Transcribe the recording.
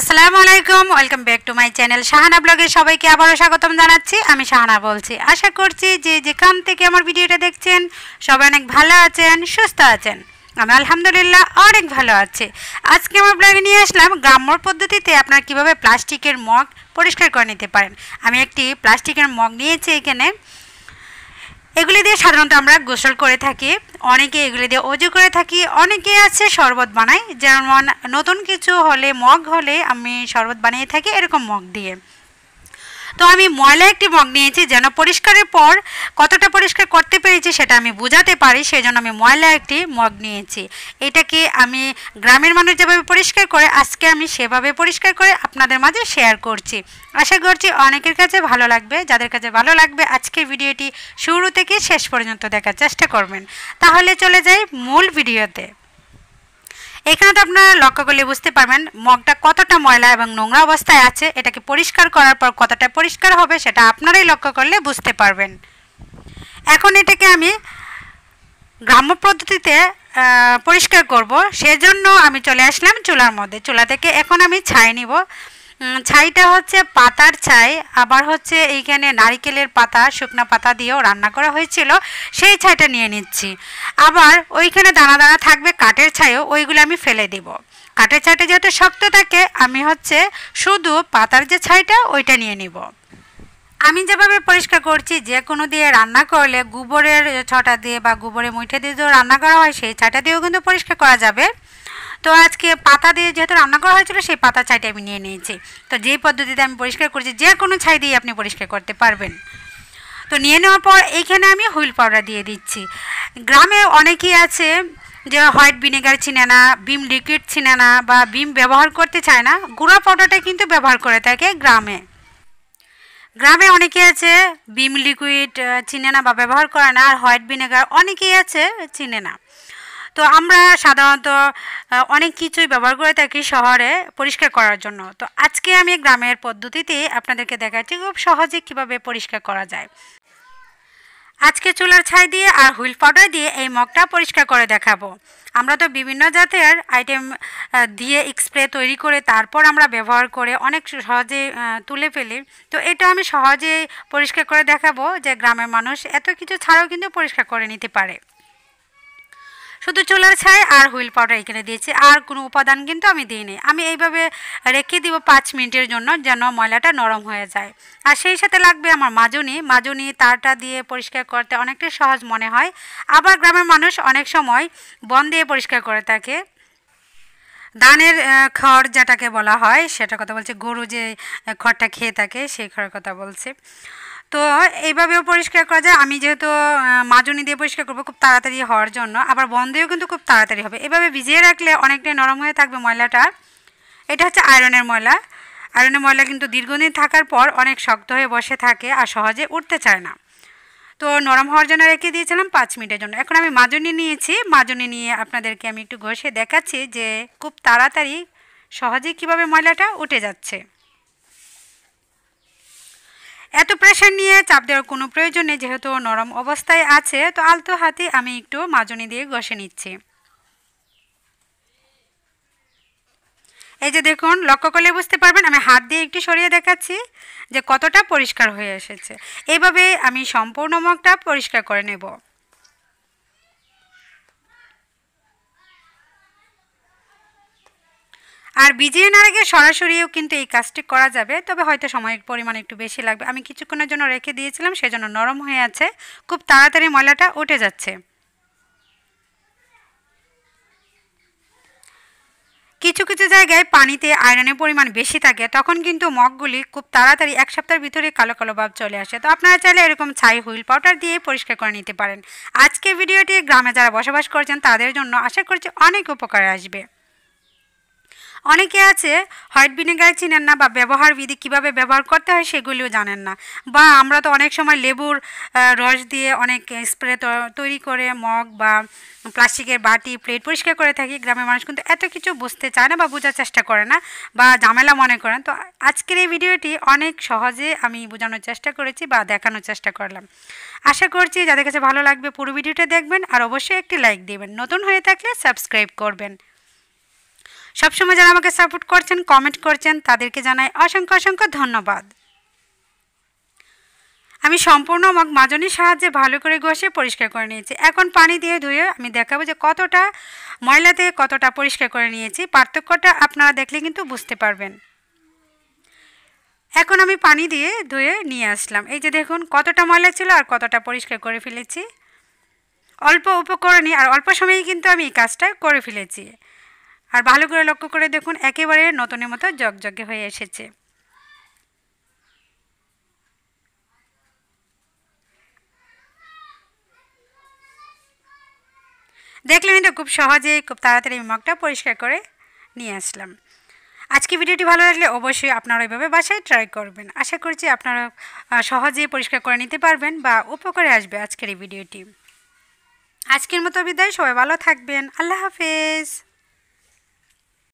আসসালামু আলাইকুম welcome back to my channel Shahana ব্লগে সবাইকে আবারও স্বাগতম জানাচ্ছি আমি শাহানা বলছি আশা করছি যে যেখান থেকে আমার ভিডিওটা দেখছেন সবাই অনেক ভালো আছেন সুস্থ আছেন আমি আলহামদুলিল্লাহ অনেক ভালো আছি আজকে আমার ব্লগে নিয়ে আসলাম গ্রাম্য পদ্ধতিতে আপনারা কিভাবে প্লাস্টিকের মগ পরিষ্কার করে নিতে পারেন আমি একটি প্লাস্টিকের মগ নিয়েছি এখানে এগুলি দিয়ে সাধারণত আমরা গোসল করে থাকি অনেকে এগুলি দিয়ে অজু করে থাকি অনেকে আছে শরবত বানাই যেমন নতুন কিছু হলে মগ হলে আমি শরবত বানিয়ে থাকি এরকম মগ দিয়ে তো আমি ময়লা একটি মগ নিয়েছি যেন পরিষ্কারের পর কতটা পরিষ্কার করতে পেরেছি সেটা আমি বোঝাতে পারি সেই জন্য আমি ময়লা একটি মগ নিয়েছি এটাকে আমি গ্রামের মানুষ যেভাবে পরিষ্কার করে আজকে আমি সেভাবে পরিষ্কার করে আপনাদের মাঝে শেয়ার করছি আশা করছি অনেকের কাছে ভালো লাগবে যাদের কাছে ভালো লাগবে আজকে ভিডিওটি শুরু থেকে শেষ পর্যন্ত দেখার চেষ্টা করবেন তাহলে চলে যাই মূল ভিডিওতে এখানে তো আপনারা লক্ষ্য করলে বুঝতে পারবেন মগটা কতটা ময়লা এবং নোংরা অবস্থায় আছে এটাকে পরিষ্কার করার পর কতটা পরিষ্কার হবে সেটা আপনারাই লক্ষ্য করলে বুঝতে পারবেন এখন এটাকে আমি গ্রাম্য পদ্ধতিতে পরিষ্কার করব সেজন্য আমি চলে আসলাম চুলার মধ্যে চুলা থেকে এখন আমি ছাই নিব ছাইটা হচ্ছে পাতার ছাই আবার হচ্ছে এইখানে নারিকেলের পাতা শুকনো পাতা দিয়েও রান্না করা হয়েছিল সেই ছাইটা নিয়ে নিচ্ছি আবার ওইখানে দানা দানা থাকবে কাঠের ছাইও ওইগুলো আমি ফেলে দেব কাঠের ছাইটা যাতে শক্ত থাকে আমি হচ্ছে শুধু পাতার যে ছাইটা ওইটা নিয়ে নিব আমি যেভাবে পরিষ্কার করছি যে কোনো দিয়ে রান্না করলে গোবরের ছটা দিয়ে বা গোবরের মুঠে দিয়ে যে রান্না করা হয় সেই ছাটা দিয়েও কিন্তু পরিষ্কার করা যাবে তো আজকে পাতা দিয়ে যেহেতু রান্না করা হয়েছিল সেই পাতা ছাইটা আমি নিয়ে নিয়েছি তো যেই পদ্ধতিতে আমি পরিষ্কার করেছি যে কোনো ছাই দিয়ে আপনি পরিষ্কার করতে পারবেন তো নিয়ে নেওয়ার পর এইখানে আমি হুইল পাউডার দিয়ে দিচ্ছি গ্রামে অনেকেই আছে যে হোয়াইট ভিনেগার চিনে না বিম লিকুইড চিনে না বা বিম ব্যবহার করতে চায় না গুঁড়া পাউডারটা কিন্তু ব্যবহার করে থাকে গ্রামে গ্রামে অনেকে আছে বিম লিকুইড চিনে না বা ব্যবহার করে না আর হোয়াইট ভিনেগার অনেকেই আছে চিনে না তো আমরা সাধারণত অনেক কিছুই ব্যবহার করে থাকি শহরে পরিষ্কার করার জন্য তো আজকে আমি গ্রামের পদ্ধতিতে আপনাদেরকে দেখাচ্ছি খুব সহজে কিভাবে পরিষ্কার করা যায় আজকে চুলার ছাই দিয়ে আর হুইল পাউডার দিয়ে এই মগটা পরিষ্কার করে দেখাবো আমরা তো বিভিন্ন জাতের আইটেম দিয়ে স্প্রে তৈরি করে তারপর আমরা ব্যবহার করে অনেক সহজে তুলে ফেলি তো এটা আমি সহজে পরিষ্কার করে দেখাবো যে গ্রামের মানুষ এত কিছু ছাড়াও কিন্তু পরিষ্কার করে নিতে পারে শুধু চুলার ছাই আর হুইল পাউডার এখানে দিয়েছি আর কোনো উপাদান কিন্তু আমি দিইনি আমি এইভাবে রেখে দিব পাঁচ মিনিটের জন্য যেন ময়লাটা নরম হয়ে যায় আর সেই সাথে লাগবে আমার মাজুনি মাজুনি তারটা দিয়ে পরিষ্কার করতে অনেকটা সহজ মনে হয় আবার গ্রামের মানুষ অনেক সময় বন দিয়ে পরিষ্কার করে থাকে ধানের খড় যেটাকে বলা হয় সেটা কথা বলছে গরু যে খড়টা খেয়ে থাকে সেই খড়ের কথা বলছে তো এইভাবেও পরিষ্কার করা যায় আমি যেহেতু মাজনি দিয়ে পরিষ্কার করবো খুব তাড়াতাড়ি হওয়ার জন্য আবার বন্ধেও কিন্তু খুব তাড়াতাড়ি হবে এভাবে ভিজিয়ে রাখলে অনেকটাই নরম হয়ে থাকবে ময়লাটা এটা হচ্ছে আয়রনের ময়লা আয়রনের ময়লা কিন্তু দীর্ঘদিন থাকার পর অনেক শক্ত হয়ে বসে থাকে আর সহজে উঠতে চায় না তো নরম হওয়ার জন্য রেখে দিয়েছিলাম পাঁচ মিনিটের জন্য এখন আমি মাজনি নিয়েছি মাজনি নিয়ে আপনাদেরকে আমি একটু ঘষে দেখাচ্ছি যে খুব তাড়াতাড়ি সহজে কিভাবে ময়লাটা উঠে যাচ্ছে এত প্রেশার নিয়ে চাপ দেওয়ার কোনো প্রয়োজন নেই যেহেতু নরম অবস্থায় আছে তো আলতো হাতে আমি একটু মাজনি দিয়ে ঘষে নিচ্ছি এই যে দেখুন লক্ষ্য করলে বুঝতে পারবেন আমি হাত দিয়ে একটু সরিয়ে দেখাচ্ছি যে কতটা পরিষ্কার হয়ে এসেছে এভাবে আমি সম্পূর্ণ মগটা পরিষ্কার করে নেব আর ভিজিয়ে না রেখে সরাসরিও কিন্তু এই কাজটি করা যাবে তবে হয়তো সময়ের পরিমাণ একটু বেশি লাগবে আমি কিছুক্ষণের জন্য রেখে দিয়েছিলাম সেজন্য নরম হয়ে আছে খুব তাড়াতাড়ি ময়লাটা উঠে যাচ্ছে কিছু কিছু জায়গায় পানিতে আয়রনের পরিমাণ বেশি থাকে তখন কিন্তু মগগুলি খুব তাড়াতাড়ি এক সপ্তাহের ভিতরে কালো কালো ভাব চলে আসে তো আপনারা চাইলে এরকম ছাই হুইল পাউডার দিয়ে পরিষ্কার করে নিতে পারেন আজকে ভিডিওটি গ্রামে যারা বসবাস করছেন তাদের জন্য আশা করছি অনেক উপকারে আসবে অনেকে আছে হোয়াইট ভিনেগার চিনেন না বা ব্যবহার বিধি কীভাবে ব্যবহার করতে হয় সেগুলিও জানেন না বা আমরা তো অনেক সময় লেবুর রস দিয়ে অনেক স্প্রে তৈরি করে মগ বা প্লাস্টিকের বাটি প্লেট পরিষ্কার করে থাকি গ্রামের মানুষ কিন্তু এত কিছু বুঝতে চায় না বা বোঝার চেষ্টা করে না বা ঝামেলা মনে করেন তো আজকের এই ভিডিওটি অনেক সহজে আমি বোঝানোর চেষ্টা করেছি বা দেখানোর চেষ্টা করলাম আশা করছি যাদের কাছে ভালো লাগবে পুরো ভিডিওটা দেখবেন আর অবশ্যই একটি লাইক দেবেন নতুন হয়ে থাকলে সাবস্ক্রাইব করবেন সবসময় যারা আমাকে সাপোর্ট করছেন কমেন্ট করছেন তাদেরকে জানাই অসংখ্য অসংখ্য ধন্যবাদ আমি সম্পূর্ণ মগ মাজনের সাহায্যে ভালো করে ঘষে পরিষ্কার করে নিয়েছি এখন পানি দিয়ে ধুয়ে আমি দেখাবো যে কতটা ময়লা থেকে কতটা পরিষ্কার করে নিয়েছি পার্থক্যটা আপনারা দেখলে কিন্তু বুঝতে পারবেন এখন আমি পানি দিয়ে ধুয়ে নিয়ে আসলাম এই যে দেখুন কতটা ময়লা ছিল আর কতটা পরিষ্কার করে ফেলেছি অল্প উপকরণে আর অল্প সময়েই কিন্তু আমি এই কাজটা করে ফেলেছি আর ভালো করে লক্ষ্য করে দেখুন একেবারে নতুনের মতো জগজগে হয়ে এসেছে দেখলাম কিন্তু খুব সহজে খুব তাড়াতাড়ি মগটা পরিষ্কার করে নিয়ে আসলাম আজকে ভিডিওটি ভালো লাগলে অবশ্যই আপনারা ওইভাবে বাসায় ট্রাই করবেন আশা করছি আপনারা সহজে পরিষ্কার করে নিতে পারবেন বা উপকারে আসবে আজকের এই ভিডিওটি আজকের মতো বিদায় সবাই ভালো থাকবেন আল্লাহ হাফেজ